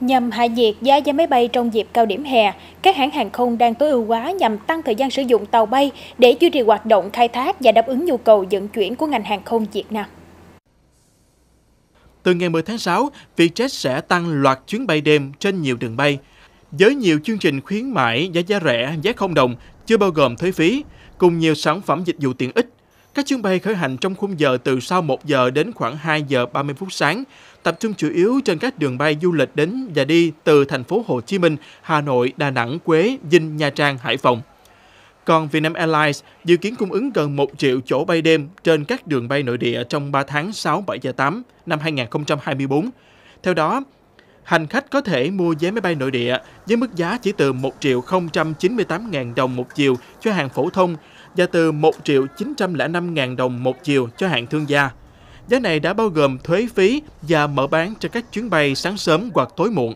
Nhằm hạ nhiệt giá giá máy bay trong dịp cao điểm hè, các hãng hàng không đang tối ưu hóa nhằm tăng thời gian sử dụng tàu bay để duy trì hoạt động khai thác và đáp ứng nhu cầu vận chuyển của ngành hàng không Việt Nam. Từ ngày 10 tháng 6, Vietjet sẽ tăng loạt chuyến bay đêm trên nhiều đường bay. Với nhiều chương trình khuyến mãi giá giá rẻ, giá không đồng, chưa bao gồm thuế phí, cùng nhiều sản phẩm dịch vụ tiện ích các chuyến bay khởi hành trong khung giờ từ sau 1 giờ đến khoảng 2 giờ 30 phút sáng, tập trung chủ yếu trên các đường bay du lịch đến và đi từ thành phố Hồ Chí Minh, Hà Nội, Đà Nẵng, Quế, Vinh, Nha Trang, Hải Phòng. Còn Vietnam Airlines dự kiến cung ứng gần 1 triệu chỗ bay đêm trên các đường bay nội địa trong 3 tháng 6, 7 và 8 năm 2024. Theo đó, hành khách có thể mua vé máy bay nội địa với mức giá chỉ từ 1 triệu 098 ngàn đồng một chiều cho hàng phổ thông và từ 1 triệu 905 ngàn đồng một chiều cho hạng thương gia. Giá này đã bao gồm thuế phí và mở bán cho các chuyến bay sáng sớm hoặc tối muộn.